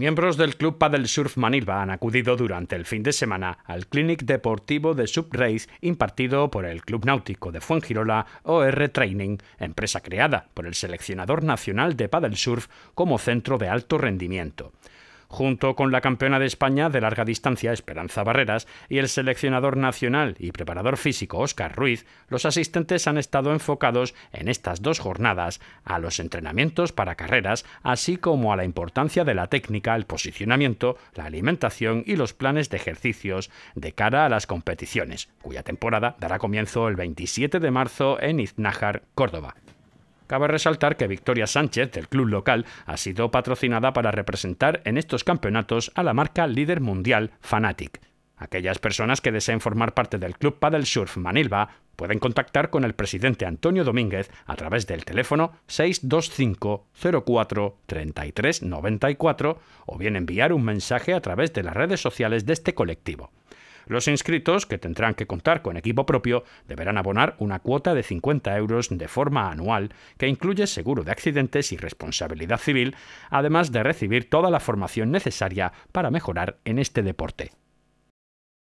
Miembros del Club Paddle Surf Manilva han acudido durante el fin de semana al Clinic Deportivo de Subrace impartido por el Club Náutico de Fuengirola OR Training, empresa creada por el seleccionador nacional de Paddle Surf como centro de alto rendimiento junto con la campeona de España de larga distancia Esperanza Barreras y el seleccionador nacional y preparador físico Óscar Ruiz, los asistentes han estado enfocados en estas dos jornadas a los entrenamientos para carreras, así como a la importancia de la técnica, el posicionamiento, la alimentación y los planes de ejercicios de cara a las competiciones, cuya temporada dará comienzo el 27 de marzo en Iznájar, Córdoba. Cabe resaltar que Victoria Sánchez, del club local, ha sido patrocinada para representar en estos campeonatos a la marca líder mundial Fanatic. Aquellas personas que deseen formar parte del Club Padel Surf Manilva pueden contactar con el presidente Antonio Domínguez a través del teléfono 625 04 33 94 o bien enviar un mensaje a través de las redes sociales de este colectivo. Los inscritos, que tendrán que contar con equipo propio, deberán abonar una cuota de 50 euros de forma anual, que incluye seguro de accidentes y responsabilidad civil, además de recibir toda la formación necesaria para mejorar en este deporte.